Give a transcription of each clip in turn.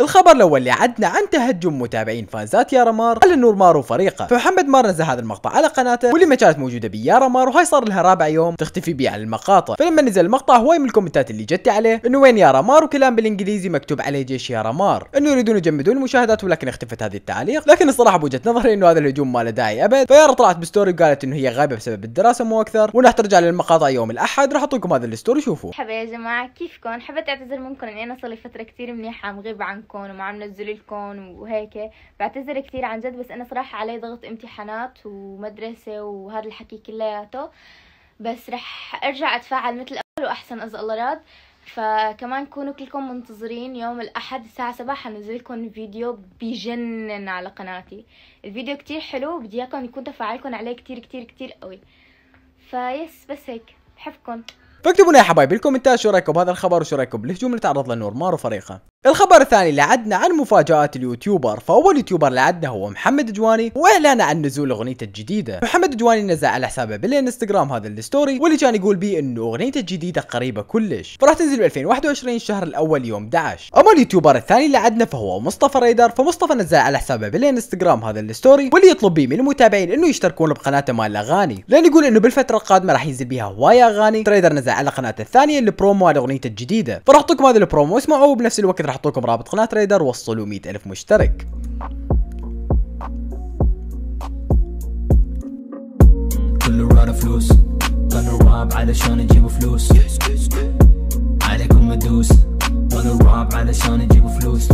الخبر الاول اللي عدنا عن تهجم متابعين فانزات يا رمار على نور مار وفريقه فمحمد مار نزل هذا المقطع على قناته واللي ما كانت موجوده بيارا رمار وهاي صار لها رابع يوم تختفي بيه عن المقاطع فلما نزل المقطع هواي من الكومنتات اللي جت عليه انه وين يا رمار وكلام بالانجليزي مكتوب عليه جيش يا رمار انه يريدون يجمدون المشاهدات ولكن اختفت هذه التعليق لكن الصراحه بوجهه نظري انه هذا الهجوم ما له داعي ابد فيارا طلعت بستوري وقالت انه هي غايبه بسبب الدراسه مو اكثر وراح ترجع للمقاطع يوم الاحد راح اعطيكم هذا الستوري شوفوا يا جماعه كيفكم حبيت اعتذر منكم اني انا صار لي فتره كثير منيحه مغيبه عنكم دعمكم وما عم نزل لكم وهيك بعتذر كثير عن جد بس انا صراحه علي ضغط امتحانات ومدرسه وهذا الحكي كلياته بس رح ارجع اتفاعل مثل اول واحسن اذا الله راد فكمان كونوا كلكم منتظرين يوم الأحد الساعة سبعة لكم فيديو بجنن على قناتي الفيديو كتير حلو بدي اياكم يكون تفاعلكم عليه كتير كتير كتير قوي فيس بس هيك بحبكم فاكتبوا لنا يا حبايب بالكومنتات شو رايكم بهذا الخبر وشو رايكم بالهجوم اللي تعرض نور مار وفريقه الخبر الثاني اللي عدنا عن مفاجات اليوتيوبر فاول يوتيوبر اللي عدنا هو محمد جواني واعلان عن نزول اغنيته الجديده محمد جواني نزل على حسابه بالانستغرام هذا الستوري واللي كان يقول بيه انه اغنيته الجديده قريبه كلش فراح تنزل ب 2021 الشهر الاول يوم 11 اما اليوتيوبر الثاني اللي عدنا فهو مصطفى ريدر فمصطفى نزل على حسابه بالانستغرام هذا الستوري واللي يطلب بيه من المتابعين انه يشتركون بقناته مال الاغاني لان يقول انه بالفتره القادمه راح ينزل بيها هوايه اغاني تريدر نزل على قناته الثانيه البرومو على اغنيته الجديده فراح اعطيكم هذا البرومو اسمعوه وبنفس الوقت راح اعطيكم رابط قناه ريدر وصلوا 100000 مشترك كله فلوس راب علشان يجيبوا فلوس عليكم راب علشان يجيبوا فلوس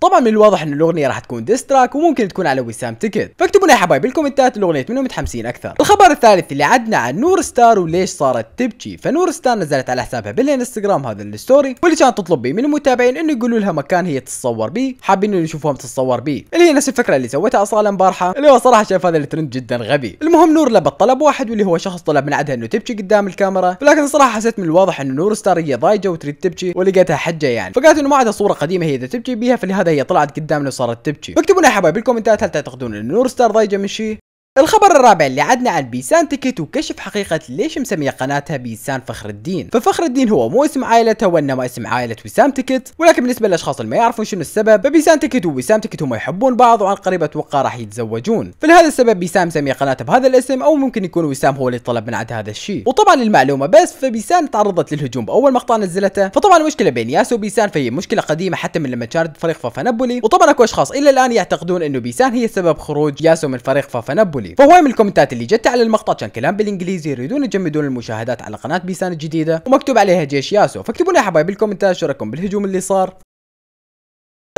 طبعا من الواضح ان الاغنيه راح تكون ديستراك وممكن تكون على وسام تيكت فاكتبوا لنا يا حبايبي بالكومنتات الاغنيه منو متحمسين اكثر الخبر الثالث اللي عدنا عن نور ستار وليش صارت تبكي فنور ستار نزلت على حسابها بالانستغرام هذا الستوري واللي كانت تطلب بيه من المتابعين انه يقولوا لها مكان هي تتصور بيه حابين انه نشوفهم تتصور بيه اللي هي نفس الفكره اللي سوتها اصاله امبارحه اللي هو صراحه شايف هذا الترند جدا غبي المهم نور لبت طلب واحد واللي هو شخص طلب من عندها انه تبكي قدام الكاميرا ولكن صراحه حسيت من الواضح انه نور ستار هي ضايجه وتريد تبكي ولقيتها حجه يعني فقالت انه ما عندها صوره قديمه هي تبكي بيها فلهذا هي طلعت قدامنا وصارت تبكي اكتبوا لنا يا حبايب بالكومنتات هل تعتقدون ان نور ستار ضايجه من شيء الخبر الرابع اللي عدنا عن بيسان تكت وكشف حقيقة ليش مسمية قناتها بيسان فخر الدين ففخر الدين هو مو اسم عائلته وإنما اسم عائلة وسام تكت ولكن بالنسبة للأشخاص اللي ما يعرفون شنو السبب فبيسان تكت ووسام تكت هما يحبون بعض وعن قريب أتوقع راح يتزوجون فلهذا السبب بيسان مسمية قناته بهذا الاسم أو ممكن يكون وسام هو اللي طلب من عندها هذا الشيء وطبعا للمعلومة بس فبيسان تعرضت للهجوم بأول مقطع نزلته فطبعا المشكلة بين ياسو وبيسان فهي مشكلة قديمة حتى من لما كانت فريق فافانابولي وطبعا اكو أشخاص إلى الآن يعتقدون إنه بيسان هي سبب خروج ياسو من فريق فافانابولي الدولي فهو من الكومنتات اللي جت على المقطع كان كلام بالانجليزي يريدون يجمدون المشاهدات على قناه بيسان الجديده ومكتوب عليها جيش ياسو فاكتبوا لنا يا حبايب بالكومنتات شو رايكم بالهجوم اللي صار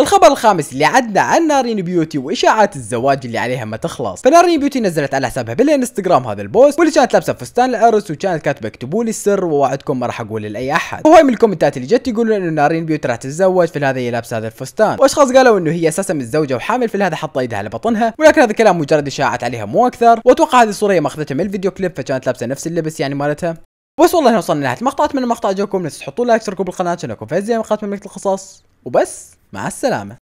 الخبر الخامس اللي عدنا عن نارين بيوتي واشاعات الزواج اللي عليها ما تخلص فنارين بيوتي نزلت على حسابها بالانستغرام هذا البوست واللي كانت لابسه فستان العرس وكانت كاتبه اكتبوا لي السر ووعدكم ما راح اقول لاي احد وهاي من الكومنتات اللي جت يقولون انه نارين بيوتي راح تتزوج في هذا هي لابسه هذا الفستان واشخاص قالوا انه هي اساسا متزوجه وحامل في هذا حاطه ايدها على بطنها ولكن هذا الكلام مجرد اشاعات عليها مو اكثر واتوقع هذه الصوره هي ماخذتها من الفيديو كليب فكانت لابسه نفس اللبس يعني مالتها بس والله هنا وصلنا لنهايه المقطع اتمنى المقطع عجبكم لا تنسوا تحطوا لايك تشتركوا بالقناه عشان اكون في زي مقاطع من القصص وبس مع السلامة